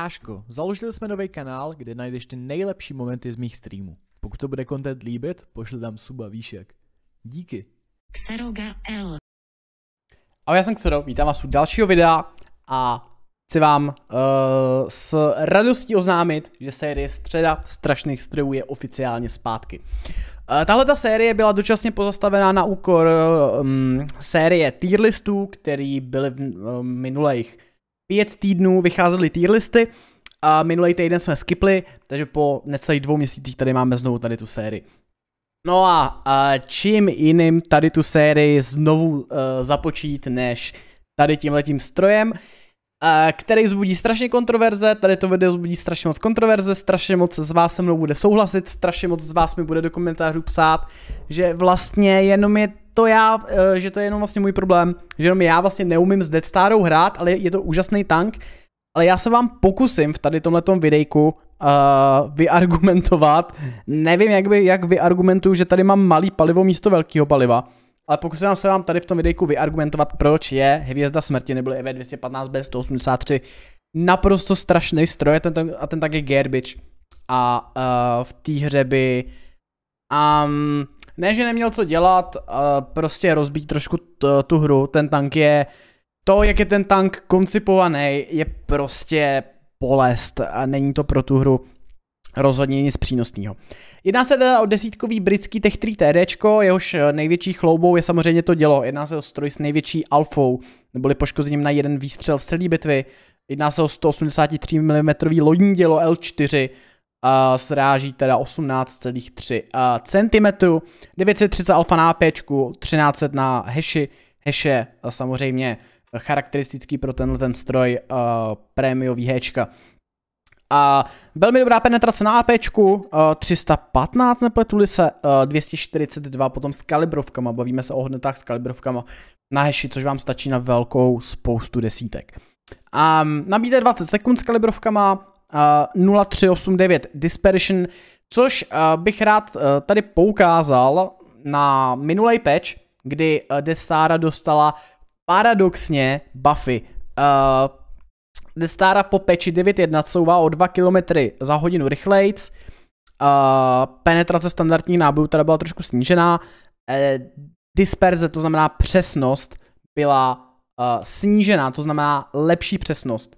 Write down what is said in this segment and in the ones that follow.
Bráško, založili jsme nový kanál, kde najdeš ty nejlepší momenty z mých streamů. Pokud se bude content líbit, pošli tam suba výšek. Díky. Xeroga L. Ahoj, já jsem Xero, vítám vás u dalšího videa a chci vám uh, s radostí oznámit, že série Středa strašných strojů je oficiálně zpátky. Eh, Tahle ta série byla dočasně pozastavená na úkor um, série tier listů, který byly v um, minulých pět týdnů vycházely tier listy a minulý týden jsme skipli, takže po necelých dvou měsících tady máme znovu tady tu sérii. No a, a čím jiným tady tu sérii znovu uh, započít než tady tímhletím strojem, uh, který zbudí strašně kontroverze, tady to video zbudí strašně moc kontroverze, strašně moc z vás se mnou bude souhlasit, strašně moc z vás mi bude do komentářů psát, že vlastně jenom je to já, eh, že to je jenom vlastně můj problém, že jenom já vlastně neumím s Dead Starou hrát, ale je to úžasný tank, ale já se vám pokusím v tady tomhletom videjku uh, vyargumentovat, nevím jak, by, jak vyargumentuju, že tady mám malý palivo místo velkého paliva, ale pokusím se vám tady v tom videjku vyargumentovat, proč je Hvězda smrti nebo EV215B 183 naprosto strašný stroj ten, ten, a ten tak je garbage. A uh, v té hře by um, ne, že neměl co dělat, prostě rozbít trošku tu hru, ten tank je, to, jak je ten tank koncipovaný, je prostě polest a není to pro tu hru rozhodně nic přínosného. Jedná se teda o desítkový britský Tech 3 TD, jehož největší chloubou je samozřejmě to dělo. Jedná se o stroj s největší alfou, neboli poškozením na jeden výstřel z celé bitvy. Jedná se o 183 mm lodní dělo L4, uh, sráží teda 18,3 uh, cm, 930 alfa na AP, 1300 na heši, heše uh, samozřejmě charakteristický pro tenhle ten stroj uh, prémiový hečka. A velmi dobrá penetrace na AP, uh, 315 nepletuli se, uh, 242 potom s kalibrovkama, bavíme se o hodnotách s kalibrovkama na heši, což vám stačí na velkou spoustu desítek. Um, nabíte 20 sekund s kalibrovkama, 0389 Dispersion, což uh, bych rád uh, tady poukázal na minulej patch, kdy uh, eh, Destara dostala paradoxně buffy. Uh, Destara po peči 9.1 couvá o 2 km za hodinu rychlejc, uh, penetrace standardních nábojů teda byla trošku snížená, uh, disperze, to znamená přesnost, byla uh, snížená, to znamená lepší přesnost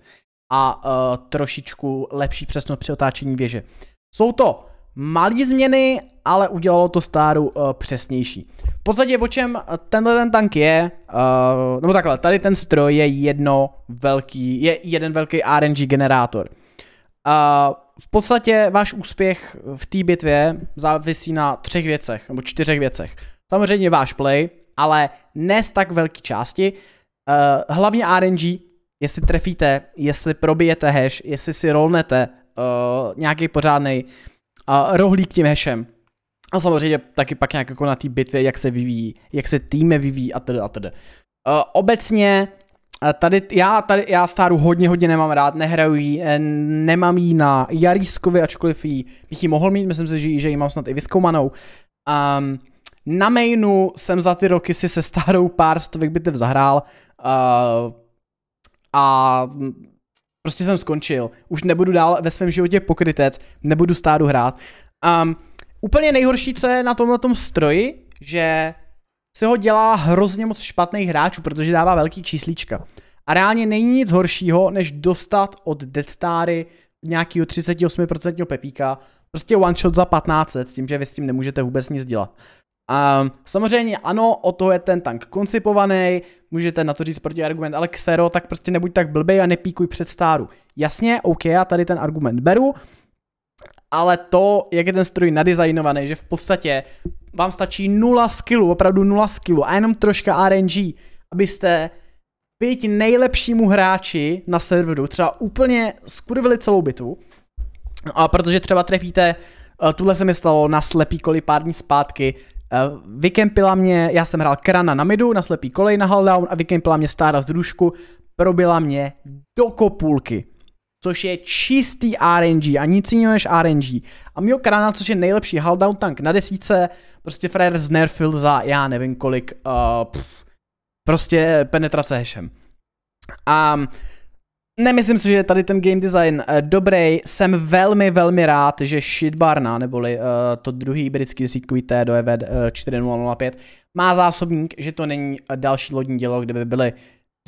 a uh, trošičku lepší přesnost při otáčení věže. Jsou to malé změny, ale udělalo to stáru uh, přesnější. V podstatě o čem eh, tenhle ten tank je, uh, nebo takhle, tady ten stroj je jedno velký, je jeden velký RNG generátor. Uh, v podstatě váš úspěch v té bitvě závisí na třech věcech, nebo čtyřech věcech. Samozřejmě váš play, ale ne z tak velké části. Uh, hlavně RNG, jestli trefíte, jestli probijete hash, jestli si rolnete uh, eh, nějaký pořádný uh, eh, rohlík tím hashem. A samozřejmě taky pak nějak jako na té bitvě, jak se vyvíjí, jak se týmy vyvíjí a tedy a tedy. Uh, obecně tady, já, tady, já stáru hodně, hodně nemám rád, nehraju jí, nemám jí na Jarískovi, ačkoliv jí, bych ji mohl mít, myslím si, že, jí, že ji mám snad i vyskoumanou. Um, ehm, na mainu jsem za ty roky si se starou pár stovek bitev zahrál, uh, a prostě jsem skončil. Už nebudu dál ve svém životě pokrytec, nebudu stádu hrát. Um, úplně nejhorší, co je na tomhle tom stroji, že se ho dělá hrozně moc špatných hráčů, protože dává velký číslíčka. A reálně není nic horšího, než dostat od Death Stary nějakého 38% pepíka, prostě one shot za 15 s tím, že vy s tím nemůžete vůbec nic dělat. A samozřejmě ano, o to je ten tank koncipovaný, můžete na to říct protiargument, ale Xero, tak prostě nebuď tak blbej a nepíkuj před stáru. Jasně, OK, já tady ten argument beru, ale to, jak je ten stroj nadizajnovaný, že v podstatě vám stačí nula skillu, opravdu nula skillu a jenom troška RNG, abyste byť nejlepšímu hráči na serveru třeba úplně skurvili celou bitvu, a protože třeba trefíte, eh, tuhle se mi stalo na slepý koli pár dní zpátky, Eh, vykempila mě, já jsem hrál Krana na midu, na slepý kolej na Halldown a vykempila mě Stára z družku, probila mě do kopulky. Což je čistý RNG a nic jiného než RNG. A měl Krana, což je nejlepší Halldown tank na desíce, prostě frajer znerfil za já nevím kolik, uh, pff, prostě penetrace hešem. A Nemyslím si, že je tady ten game design eh, dobrý. Jsem velmi, velmi rád, že Shitbarna, neboli uh, to druhý britský řídkový T do EV uh, 4005, má zásobník, že to není eh, další lodní dělo, kde by byly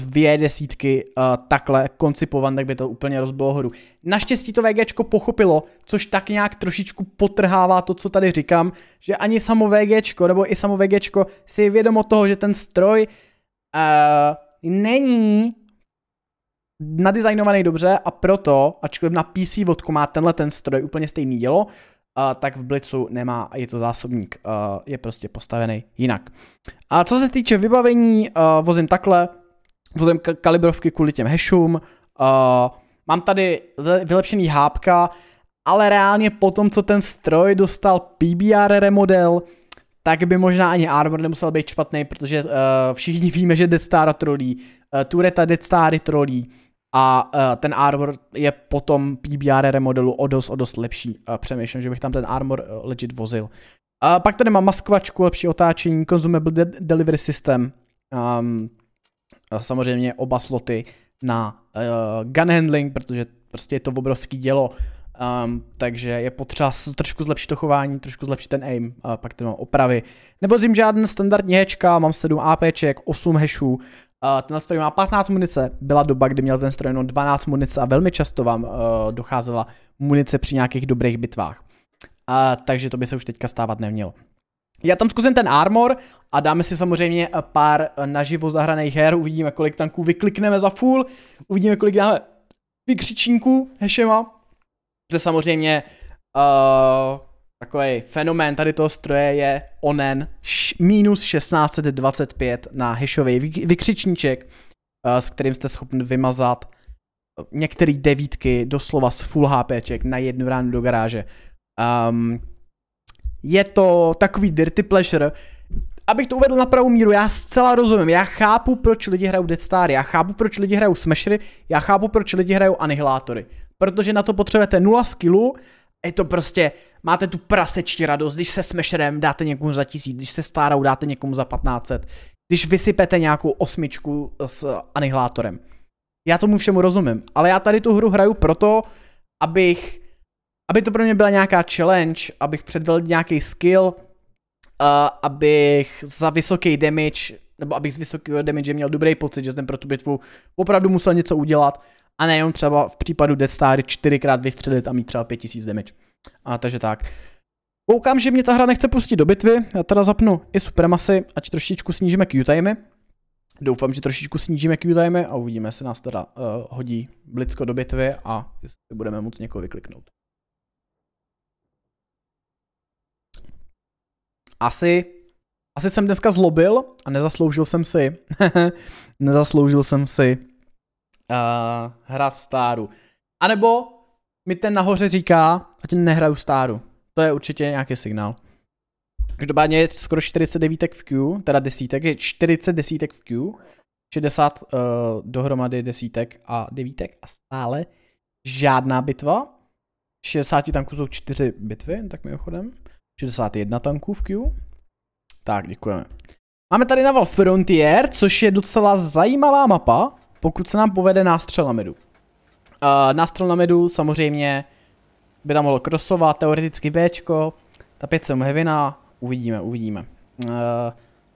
dvě desítky uh, takhle koncipované, tak by to úplně rozbilo hru. Naštěstí to VG pochopilo, což tak nějak trošičku potrhává to, co tady říkám, že ani samo VG, nebo i samo VG si je vědomo toho, že ten stroj uh, není nadizajnovaný dobře a proto, ačkoliv na PC vodku má tenhle ten stroj úplně stejný dělo, Uh, tak v Blitzu nemá, je to zásobník, uh, je prostě postavený jinak. A co se týče vybavení, uh, vozím takhle, vozím k- kalibrovky kvůli těm hashům, uh, mám tady vylepšený hápka, ale reálně po tom, co ten stroj dostal PBR remodel, tak by možná ani Armor nemusel být špatný, protože uh, všichni víme, že Death Star trolí, uh, Tureta Death Star trolí, a uh, ten armor je potom PBR remodelu o dost, o dost lepší. Uh, přemýšlím, že bych tam ten armor uh, legit vozil. Uh, pak tady mám maskovačku, lepší otáčení, consumable de delivery system, um, samozřejmě oba sloty na uh, gun handling, protože prostě je to obrovský dělo Um, takže je potřeba trošku zlepšit to chování, trošku zlepšit ten aim, a pak ty mám opravy. Nevozím žádný standardní hečka, mám 7 APček, 8 hešů, Uh, ten stroj má 15 munice, byla doba, kdy měl ten stroj jenom 12 munice a velmi často vám uh, docházela munice při nějakých dobrých bitvách. Uh, takže to by se už teďka stávat nemělo. Já tam zkusím ten armor a dáme si samozřejmě e, pár e, naživo zahraných her, uvidíme kolik tanků vyklikneme za full, uvidíme kolik dáme vykřičníků hešema, to samozřejmě uh, eh, takový fenomén tady toho stroje je onen minus 1625 na hashový vykřičníček, uh, s kterým jste schopni vymazat eh, některé devítky doslova z full HPček na jednu ránu do garáže. Um, je to takový dirty pleasure. Abych to uvedl na pravou míru, já zcela rozumím, já chápu, proč lidi hrajou Dead Star, já chápu, proč lidi hrajou Smashery, já chápu, proč lidi hrajou Anihilátory protože na to potřebujete nula skillu, je to prostě, máte tu prasečtí radost, když se s mešerem dáte někomu za tisíc, když se stárou dáte někomu za 1500, když vysypete nějakou osmičku s anihilátorem. Já tomu všemu rozumím, ale já tady tu hru hraju proto, abych, aby to pro mě byla nějaká challenge, abych předvedl nějaký skill, uh, abych za vysoký damage, nebo abych z vysokého damage měl dobrý pocit, že jsem pro tu bitvu opravdu musel něco udělat a nejenom třeba v případu Death Star čtyřikrát vystřelit a mít třeba 5000 damage. A takže tak. Koukám, že mě ta hra nechce pustit do bitvy, já teda zapnu i Supremacy, ať trošičku snížíme Q timey. Doufám, že trošičku snížíme Q timey a uvidíme, jestli nás teda uh, hodí blízko do bitvy a jestli budeme moc někoho vykliknout. Asi, asi jsem dneska zlobil a nezasloužil jsem si, nezasloužil jsem si uh, hrát stáru. A nebo mi ten nahoře říká, ať nehraju stáru. To je určitě nějaký signál. Každopádně je skoro 49 v Q, teda desítek, je 40 desítek v Q, 60 uh, eh, dohromady desítek a devítek a stále žádná bitva. 60 tanků jsou 4 bitvy, tak mimochodem. 61 tanků v Q. Tak, děkujeme. Máme tady naval Frontier, což je docela zajímavá mapa pokud se nám povede nástřel na medu. Uh, nástřel na medu samozřejmě by tam mohlo krosovat, teoreticky B, ta 5 sem hevina, uvidíme, uvidíme. Uh,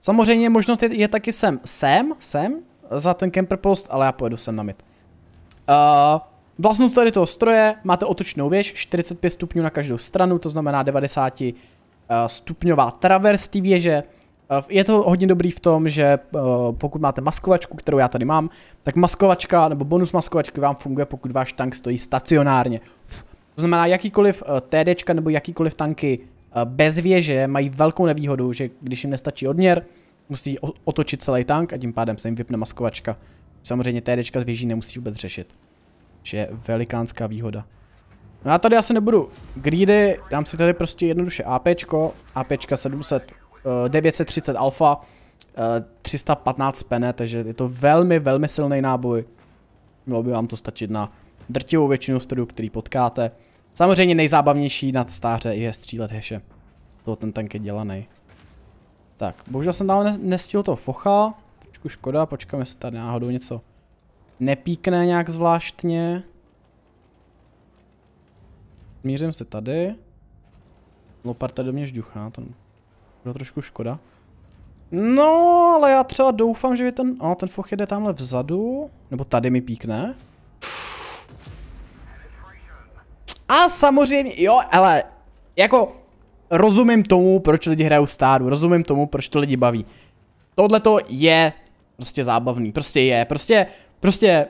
samozřejmě možnost je, je taky sem, sem, sem, za ten camper post, ale já pojedu sem na mid. Uh, e, vlastnost tady toho stroje, máte otočnou věž, 45 stupňů na každou stranu, to znamená 90 uh, e, stupňová travers té věže. Eh, je to hodně dobrý v tom, že eh, pokud máte maskovačku, kterou já tady mám, tak maskovačka nebo bonus maskovačky vám funguje, pokud váš tank stojí stacionárně. To znamená, jakýkoliv eh, TD nebo jakýkoliv tanky bez věže mají velkou nevýhodu, že když jim nestačí odměr, musí otočit celý tank a tím pádem se jim vypne maskovačka. Samozřejmě TD z věží nemusí vůbec řešit. Že je velikánská výhoda. No já tady asi nebudu greedy, dám si tady prostě jednoduše APčko, APčka 700 930 eh, alfa, 315 eh, pene, takže je to velmi, velmi silný náboj. Mělo by vám to stačit na drtivou většinu studiů, který potkáte. Samozřejmě nejzábavnější nad stáře je střílet heše. To ten tank je dělaný. Tak, bohužel jsem dál nestil to focha. Trošku škoda, počkáme jestli tady náhodou něco nepíkne nějak zvláštně. Mířím se tady. Lopar tady do mě žduchá, to bylo no, trošku škoda. No, ale já třeba doufám, že by ten... Ano, ten foch jede tamhle vzadu. Nebo tady mi píkne. A samozřejmě, jo, ale... Jako... Rozumím tomu, proč lidi hrajou stádu. Rozumím tomu, proč to lidi baví. Tohle to je prostě zábavný. Prostě je. Prostě... Prostě...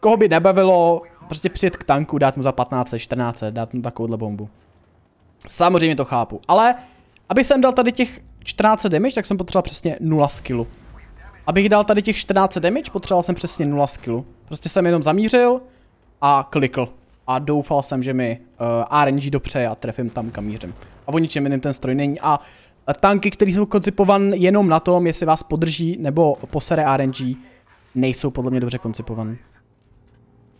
Koho by nebavilo prostě přijet k tanku, dát mu za 15, 14, dát mu takovouhle bombu. Samozřejmě to chápu, ale aby jsem dal tady těch 14 damage, tak jsem potřeboval přesně 0 skillu. Abych dal tady těch 14 damage, potřeboval jsem přesně 0 skillu. Prostě jsem jenom zamířil a klikl. A doufal jsem, že mi uh, eh, RNG dopřeje a trefím tam, kam mířím. A o ničem jiným ten stroj není. A tanky, které jsou koncipovan jenom na tom, jestli vás podrží nebo posere RNG, nejsou podle mě dobře koncipované.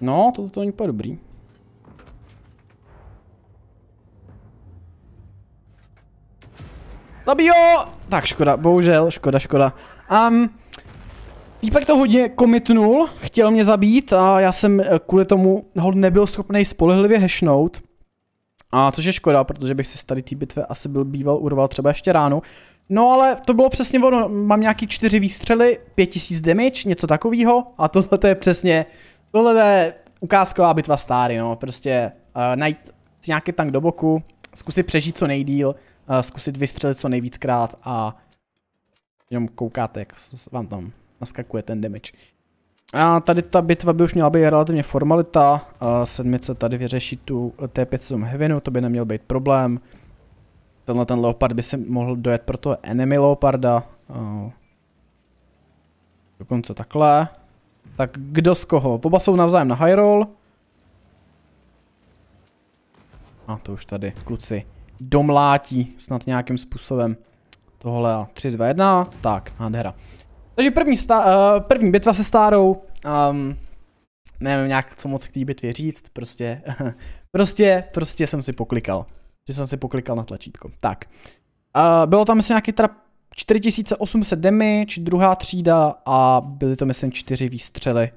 No, to, to není dobrý. Zabijo! Tak škoda, bohužel, škoda, škoda. Um, Týpek to hodně komitnul, chtěl mě zabít a já jsem eh, kvůli tomu ho nebyl schopný spolehlivě hešnout. A což je škoda, protože bych si tady té bitve asi byl býval urval třeba ještě ráno. No ale to bylo přesně ono, mám nějaký čtyři výstřely, 5000 damage, něco takového a tohle je přesně, tohle je ukázková bitva stáry, no, prostě uh, najít nějaký tank do boku, zkusit přežít co nejdíl, zkusit vystřelit co nejvíckrát a jenom koukáte, jak vám tam naskakuje ten damage. A tady ta bitva by už měla být relativně formalita, a sedmice tady vyřeší tu T5 Heavenu, to by neměl být problém. Tenhle ten leopard by se mohl dojet pro toho enemy leoparda. A dokonce takhle. Tak kdo z koho? Oba jsou navzájem na high roll. A no, to už tady, kluci, domlátí snad nějakým způsobem. Tohle a 3, 2, 1, tak, nádhera. Takže první, sta uh, první bitva se stárou, um, nevím nějak co moc k té bitvě říct, prostě, prostě, prostě jsem si poklikal. Prostě jsem si poklikal na tlačítko. Tak, uh, bylo tam asi nějaký teda 4800 damage, druhá třída a byly to myslím čtyři výstřely.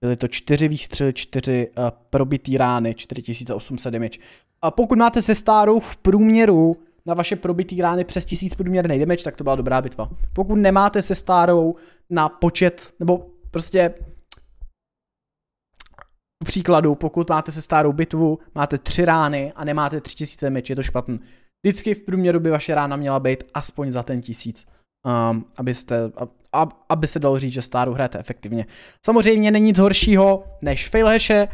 Byly to čtyři výstřely, čtyři uh, probitý rány, 4800 damage. A pokud máte se stárou v průměru na vaše probitý rány přes 1000 průměrný damage, tak to byla dobrá bitva. Pokud nemáte se stárou na počet, nebo prostě k příkladu, pokud máte se stárou bitvu, máte tři rány a nemáte 3000 damage, je to špatný. Vždycky v průměru by vaše rána měla být aspoň za ten tisíc. Ehm, abyste, ab, aby se dalo říct, že stáru hrajete efektivně. Samozřejmě není nic horšího než failhashe, um,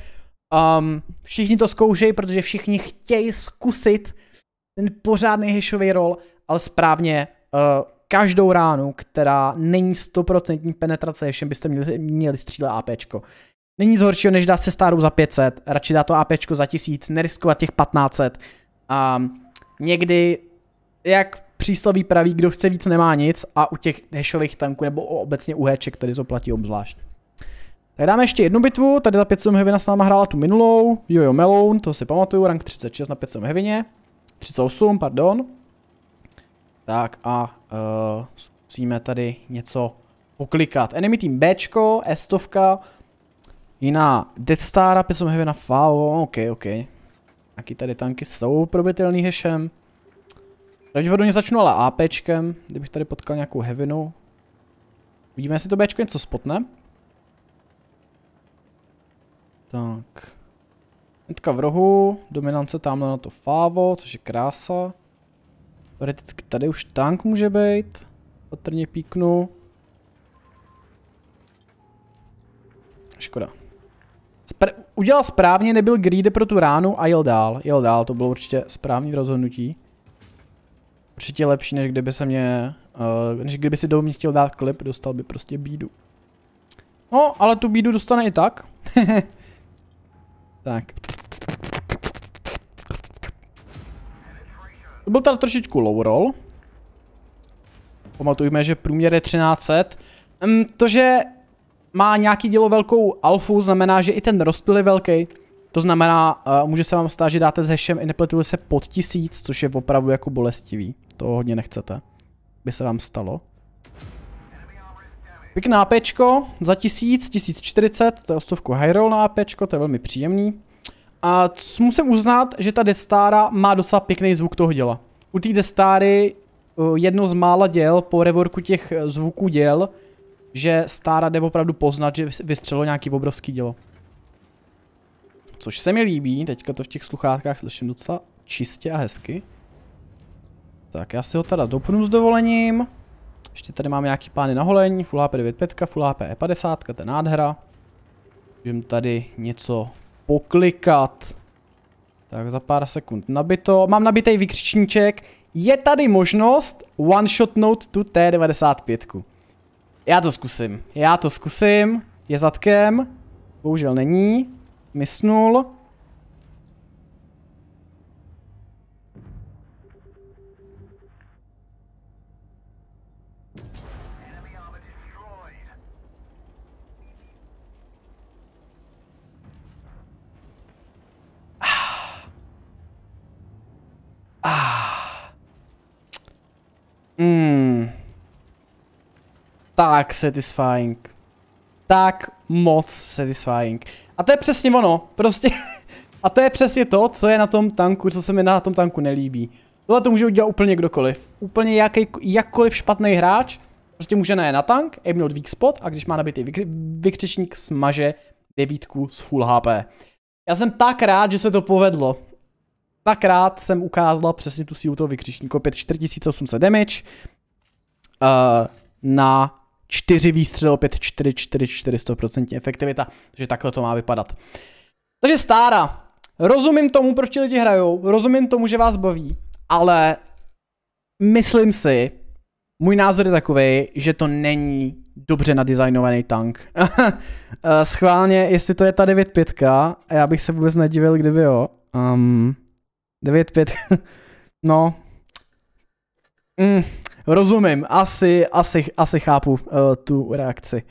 ehm, všichni to zkoušejí, protože všichni chtějí zkusit ten pořádný hashový rol, ale správně uh, každou ránu, která není 100% penetrace ještě byste měli, měli střílet APčko. Není nic horšího, než dát se stáru za 500, radši dát to APčko za 1000, neriskovat těch 1500. Um, ehm, někdy, jak přísloví praví, kdo chce víc, nemá nic a u těch hešových tanků nebo obecně u heček tady to platí obzvlášť. Tak dáme ještě jednu bitvu, tady ta 500 hevina s náma hrála tu minulou, Jojo Melon, to si pamatuju, rank 36 na 500 hevině, 38, pardon. Tak a uh, eh, zkusíme tady něco poklikat. Enemy team Bčko, S100, jiná Death Star, 500 hevina FAO, ok, ok. Taky tady tanky jsou probitelný hešem. Pravděpodobně začnu ale APčkem, kdybych tady potkal nějakou hevinu. Vidíme, jestli to Bčko něco spotne. Tak. Hnedka v rohu, dominance tamhle na to Favo, což je krása. Teoreticky tady už tank může být. Patrně píknu. Škoda. Spr udělal správně, nebyl greedy pro tu ránu a jel dál. Jel dál, to bylo určitě správný rozhodnutí. Určitě lepší, než kdyby se mě, uh, než kdyby si do mě chtěl dát klip, dostal by prostě bídu. No, ale tu bídu dostane i tak. tak. To byl tady trošičku low roll. Pamatujme, že průměr je 1300. Um, hm, to, že má nějaký dílo velkou alfu, znamená, že i ten rozpil je velký. To znamená, uh, může se vám stát, že dáte s hashem i nepletu se pod tisíc, což je opravdu jako bolestivý. To hodně nechcete. By se vám stalo. Pěkná APčko za 1000, 1040, to je ostovku Hyrule na APčko, to je velmi příjemný. A musím uznat, že ta destára má docela pěkný zvuk toho děla. U té destáry jedno z mála děl po revorku těch e, zvuků děl, že stára jde opravdu poznat, že vystřelo nějaký obrovský dělo. Což se mi líbí, teďka to v těch sluchátkách slyším docela čistě a hezky. Tak já si ho teda dopnu s dovolením. Ještě tady máme nějaký pány na holení, Full HP 95, Full HP E50, to je nádhera. Můžeme tady něco poklikat. Tak za pár sekund nabito. Mám nabitý vykřičníček. Je tady možnost one shot note tu T95. Já to zkusím. Já to zkusím. Je zadkem. Bohužel není. Mysnul. tak satisfying. Tak moc satisfying. A to je přesně ono, prostě. A to je přesně to, co je na tom tanku, co se mi na tom tanku nelíbí. Tohle to může udělat úplně kdokoliv. Úplně jaký, jakkoliv špatný hráč, prostě může najet na tank, aimnout weak spot a když má nabitý vykřičník, smaže devítku z full HP. Já jsem tak rád, že se to povedlo. Tak rád jsem ukázal přesně tu sílu toho vykřičníku. 4800 damage uh, na 4 výstřel, opět 4, 4, 4, 100% efektivita, takže takhle to má vypadat. Takže stára, rozumím tomu, proč ti lidi hrajou, rozumím tomu, že vás baví, ale myslím si, můj názor je takový, že to není dobře nadizajnovaný tank. Eh, schválně, jestli to je ta 9.5, já bych se vůbec nedivil, kdyby jo. Um, ehm, 9.5, no. Mm, Rozumím, asi, asi, asi chápu uh, tu reakci.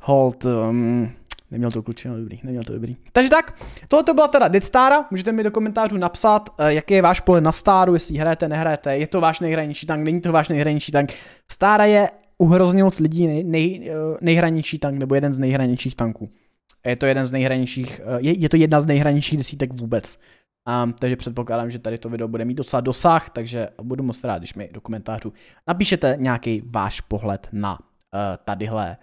Hold, um, Neměl to kluči, ale no dobrý, neměl to dobrý. Takže tak, tohle to byla teda Deadstára, můžete mi do komentářů napsat, eh, jaký je váš pohled na staru. jestli hrajete, nehrajete, je to váš nejhranější tank, není to váš nejhranější tank. Stara je u hrozně moc lidí nej, nej, eh, nejhranější tank, nebo jeden z nejhranějších tanků. Je to jeden z nejhranějších, je, je to jedna z nejhranějších desítek vůbec. A, takže předpokládám, že tady to video bude mít docela dosah, takže budu moc rád, když mi do komentářů napíšete nějaký váš pohled na uh, tadyhle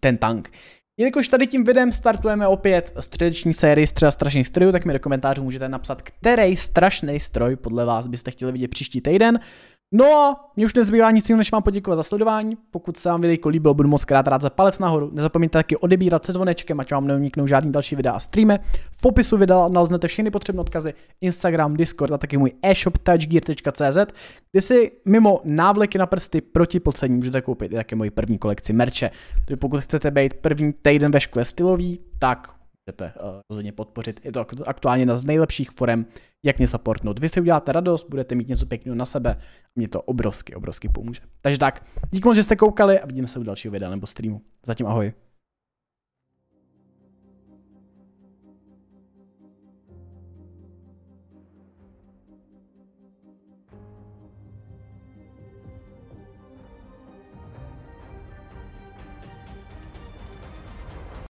ten tank. Jelikož tady tím videem startujeme opět středeční sérii střela strašných strojů, tak mi do komentářů můžete napsat, který strašný stroj podle vás byste chtěli vidět příští týden. No a mě už nezbývá nic jiného, než vám poděkovat za sledování. Pokud se vám video líbilo, budu moc krát rád za palec nahoru. Nezapomeňte taky odebírat se zvonečkem, ať vám neuniknou žádný další videa a streamy. V popisu videa naleznete všechny potřebné odkazy Instagram, Discord a taky můj e-shop touchgear.cz, kde si mimo návleky na prsty proti placení můžete koupit i také moji první kolekci merče. Takže pokud chcete být první týden ve škole stylový, tak můžete eh, rozhodně podpořit. Je to aktuálně na z nejlepších forem, jak mě supportnout. Vy si uděláte radost, budete mít něco pěkného na sebe a mě to obrovsky, obrovsky pomůže. Takže tak, díky moc, že jste koukali a vidíme se u dalšího videa nebo streamu. Zatím ahoj.